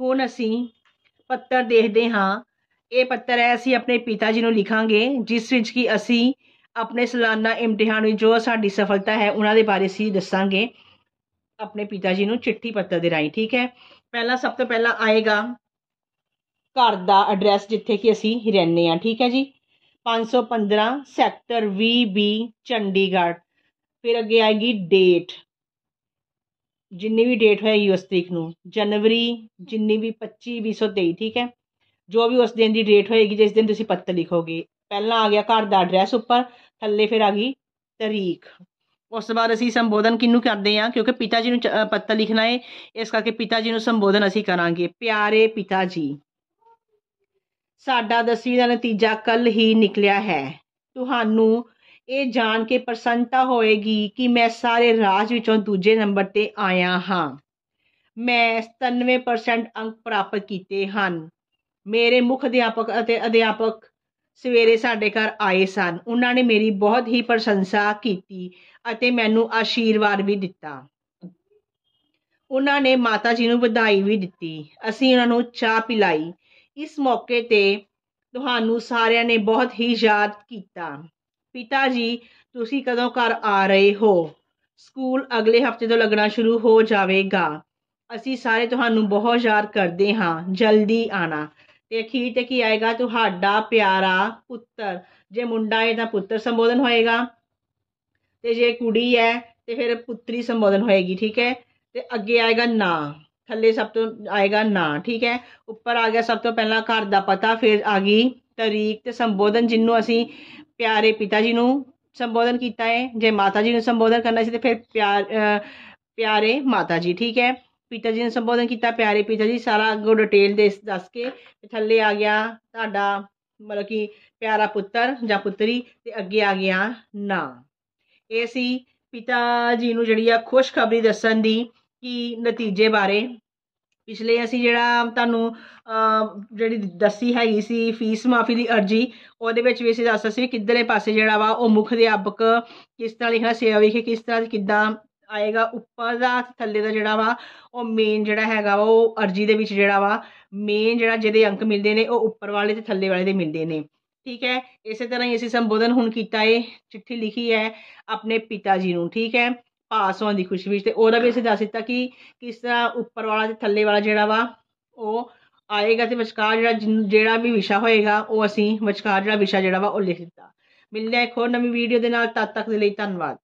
ਹੁਣ ਅਸੀਂ ਪੱਤਰ ਦੇਖਦੇ ਹਾਂ ਇਹ ਪੱਤਰ ਹੈ ਅਸੀਂ ਆਪਣੇ ਪਿਤਾ ਜੀ ਨੂੰ ਲਿਖਾਂਗੇ ਜਿਸ ਵਿੱਚ ਕਿ ਅਸੀਂ ਆਪਣੇ ਸਾਲਾਨਾ ਇਮਤਿਹਾਨ ਵਿੱਚ ਜੋ ਸਾਡੀ ਸਫਲਤਾ ਹੈ ਉਹਨਾਂ ਦੇ ਬਾਰੇ ਸੀ ਦੱਸਾਂਗੇ ਆਪਣੇ ਪਿਤਾ ਜੀ ਨੂੰ ਚਿੱਠੀ ਪੱਤਰ ਦੇ ਰਾਹੀਂ ਠੀਕ ਹੈ ਪਹਿਲਾਂ ਸਭ ਤੋਂ ਪਹਿਲਾਂ ਆਏਗਾ ਘਰ ਦਾ ਐਡਰੈਸ ਜਿੱਥੇ ਕਿ ਅਸੀਂ ਰਹਿੰਦੇ ਹਾਂ ਠੀਕ ਹੈ ਜੀ 515 ਸੈਕਟਰ 20 ਚੰਡੀਗੜ੍ਹ ਫਿਰ ਅੱਗੇ ਆਏਗੀ ਡੇਟ ਜਿੰਨੀ ਵੀ ਡੇਟ ਹੋਏਗੀ ਉਸ ਤਰੀਕ ਨੂੰ ਜਨਵਰੀ ਜਿੰਨੀ ਵੀ 25 2023 ਠੀਕ ਹੈ ਜੋ ਵੀ ਉਸ ਦਿਨ ਦੀ ਡੇਟ ਹੋਏਗੀ ਜਿਸ ਦਿਨ ਤੁਸੀਂ ਪੱਤਰ ਲਿਖੋਗੇ ਪਹਿਲਾਂ ਆ ਗਿਆ ਘਰ ਦਾ ਐਡਰੈਸ ਉੱਪਰ ਥੱਲੇ ਫਿਰ ਆ ਗਈ ਤਰੀਕ ਉਸ ਤੋਂ ਬਾਅਦ ਅਸੀਂ ਸੰਬੋਧਨ ਕਿੰਨੂ ਕਰਦੇ ਹਾਂ ਕਿਉਂਕਿ ਪਿਤਾ ਜੀ ਨੂੰ ਪੱਤਰ ਲਿਖਣਾ ਹੈ ਇਸ ਕਰਕੇ ਪਿਤਾ ਜੀ ਨੂੰ ਸੰਬੋਧਨ ਅਸੀਂ ਕਰਾਂਗੇ ਪਿਆਰੇ ਪਿਤਾ ਜੀ ਸਾਡਾ ਦਸਵੀਂ ਦਾ ਨਤੀਜਾ ਕੱਲ ਹੀ ਨਿਕਲਿਆ ਹੈ ਤੁਹਾਨੂੰ ਇਹ ਜਾਣ ਕੇ ਪ੍ਰਸੰਨਤਾ ਹੋਏਗੀ ਕਿ ਮੈਂ ਸਾਰੇ ਰਾਜ ਵਿੱਚੋਂ ਦੂਜੇ ਨੰਬਰ ਤੇ ਆਇਆ ਹਾਂ ਮੈਂ 97% ਅੰਕ ਪ੍ਰਾਪਤ ਕੀਤੇ ਹਨ ਮੇਰੇ ਮੁੱਖ ਅਧਿਆਪਕ ਅਤੇ ਅਧਿਆਪਕ ਸਵੇਰੇ ਸਾਡੇ ਘਰ ਆਏ ਸਨ ਉਹਨਾਂ ਨੇ ਮੇਰੀ ਬਹੁਤ ਹੀ ਪ੍ਰਸ਼ੰਸਾ ਕੀਤੀ ਅਤੇ ਮੈਨੂੰ ਆਸ਼ੀਰਵਾਦ ਵੀ ਦਿੱਤਾ ਉਹਨਾਂ ਨੇ ਮਾਤਾ ਜੀ ਨੂੰ ਵਧਾਈ ਵੀ ਦਿੱਤੀ ਅਸੀਂ ਉਹਨਾਂ ਨੂੰ ਚਾਹ ਪਿਲਾਈ ਇਸ ਮੌਕੇ ਤੇ ਤੁਹਾਨੂੰ ਸਾਰਿਆਂ ਨੇ ਬਹੁਤ ਹੀ ਯਾਦ ਕੀਤਾ ਪਿਤਾ ਜੀ ਤੁਸੀਂ ਕਦੋਂ ਘਰ ਆ ਰਹੇ ਹੋ ਸਕੂਲ ਅਗਲੇ ਹਫ਼ਤੇ ਤੋਂ ਲੱਗਣਾ ਸ਼ੁਰੂ ਹੋ ਜਾਵੇਗਾ ਅਸੀਂ ਸਾਰੇ ਤੁਹਾਨੂੰ ਬਹੁਤ ਯਾਰ ਕਰਦੇ ਹਾਂ ਜਲਦੀ ਆਣਾ ਤੇ ਅਖੀਰ ਤੇ ਕੀ ਆਏਗਾ ਤੁਹਾਡਾ ਪਿਆਰਾ ਪੁੱਤਰ ਜੇ ਮੁੰਡਾ ਹੈ ਤਾਂ ਪੁੱਤਰ ਸੰਬੋਧਨ ਹੋਏਗਾ ਤੇ ਜੇ ਕੁੜੀ ਹੈ ਤੇ ਫਿਰ ਪੁੱਤਰੀ ਸੰਬੋਧਨ ਹੋਏਗੀ ਠੀਕ ਹੈ ਤੇ ਅੱਗੇ ਆਏਗਾ ਨਾ ਥੱਲੇ ਸਭ ਤੋਂ ਆਏਗਾ ਨਾ ਠੀਕ ਹੈ ਉੱਪਰ ਆ ਗਿਆ ਸਭ ਤੋਂ ਪਹਿਲਾਂ ਘਰ ਦਾ ਪਤਾ ਫਿਰ ਆ ਗਈ ਤਰੀਕ ਤੇ ਸੰਬੋਧਨ ਜਿੰਨੂੰ ਅਸੀਂ ਪਿਆਰੇ ਪਿਤਾ ਜੀ ਨੂੰ ਸੰਬੋਧਨ ਕੀਤਾ ਹੈ ਜੇ ਮਾਤਾ ਜੀ ਨੂੰ ਸੰਬੋਧਨ ਕਰਨਾ ਸੀ ਤੇ ਫਿਰ ਪਿਆਰ ਪਿਆਰੇ ਮਾਤਾ ਜੀ ਠੀਕ ਹੈ ਪਿਤਾ ਜੀ ਨੇ ਸੰਬੋਧਨ ਕੀਤਾ ਪਿਆਰੇ ਪਿਤਾ ਜੀ ਸਾਰਾ ਗੋ ਡਿਟੇਲ ਦੇ ਦੱਸ ਕੇ ਥੱਲੇ ਆ ਗਿਆ ਤੁਹਾਡਾ ਮਤਲਬ ਕਿ ਪਿਆਰਾ ਪੁੱਤਰ ਜਾਂ ਪੁੱਤਰੀ ਤੇ ਅੱਗੇ ਆ ਗਿਆ ਨਾਮ ਇਹ ਸੀ ਪਿਤਾ ਜੀ ਨੂੰ ਜਿਹੜੀ ਆ ਖੁਸ਼ਖਬਰੀ ਦੱਸਣ ਦੀ ਕਿ ਨਤੀਜੇ ਬਾਰੇ ਪਿਛਲੇ ਅਸੀਂ ਜਿਹੜਾ ਤੁਹਾਨੂੰ ਜਿਹੜੀ ਦੱਸੀ ਹੈਗੀ ਸੀ ਫੀਸ ਮਾਫੀ ਦੀ ਅਰਜੀ ਉਹਦੇ ਵਿੱਚ ਵੀ ਅਸੀਂ ਦੱਸਿਆ ਸੀ ਕਿੱਧਰਲੇ ਪਾਸੇ ਜਿਹੜਾ ਵਾ ਉਹ ਮੁੱਖ ਅਧਿਆਪਕ ਕਿਸ ਤਰ੍ਹਾਂ ਲਿਖਣਾ ਸੇਵਾ ਵਿਖੇ ਕਿਸ ਤਰ੍ਹਾਂ ਕਿੱਦਾਂ ਆਏਗਾ ਉੱਪਰ ਦਾ ਥੱਲੇ ਦਾ ਜਿਹੜਾ ਵਾ ਉਹ ਮੇਨ ਜਿਹੜਾ ਹੈਗਾ ਵਾ ਉਹ ਅਰਜੀ ਦੇ ਵਿੱਚ ਜਿਹੜਾ ਵਾ ਮੇਨ ਜਿਹੜਾ ਜਿਹਦੇ ਅੰਕ ਮਿਲਦੇ ਨੇ ਉਹ ਉੱਪਰ ਵਾਲੇ ਤੇ ਥੱਲੇ ਵਾਲੇ ਦੇ ਮਿਲਦੇ ਨੇ ਠੀਕ ਹੈ ਇਸੇ ਤਰ੍ਹਾਂ ਹੀ ਅਸੀਂ ਸੰਬੋਧਨ ਹੁਣ ਕੀਤਾ ਏ ਚਿੱਠੀ ਲਿਖੀ ਹੈ ਆਪਣੇ ਪਿਤਾ ਜੀ ਨੂੰ ਠੀਕ ਹੈ ਪਾਸ ਹੋਣ ਦੀ ਖੁਸ਼ੀ ਵਿੱਚ ਤੇ ਉਹਦਾ ਵੀ ਅਸੀਂ ਦੱਸ ਦਿੱਤਾ ਕਿ ਕਿਸ ਤਰ੍ਹਾਂ ਉੱਪਰ ਵਾਲਾ ਤੇ ਥੱਲੇ ਵਾਲਾ ਜਿਹੜਾ ਵਾ ਉਹ ਆਏਗਾ ਤੇ ਵਿਚਕਾਰ ਜਿਹੜਾ ਜਿਹੜਾ ਵੀ ਵਿਸ਼ਾ ਹੋਏਗਾ ਉਹ ਅਸੀਂ ਵਿਚਕਾਰ ਜਿਹੜਾ ਵਿਸ਼ਾ ਜਿਹੜਾ ਵਾ ਉਹ ਲਿਖ ਦਿੱਤਾ ਮਿਲਦੇ ਹਾਂ ਇੱਕ ਹੋਰ ਨਵੀਂ ਵੀਡੀਓ ਦੇ ਨਾਲ ਤਦ ਤੱਕ ਦੇ ਲਈ ਧੰਨਵਾਦ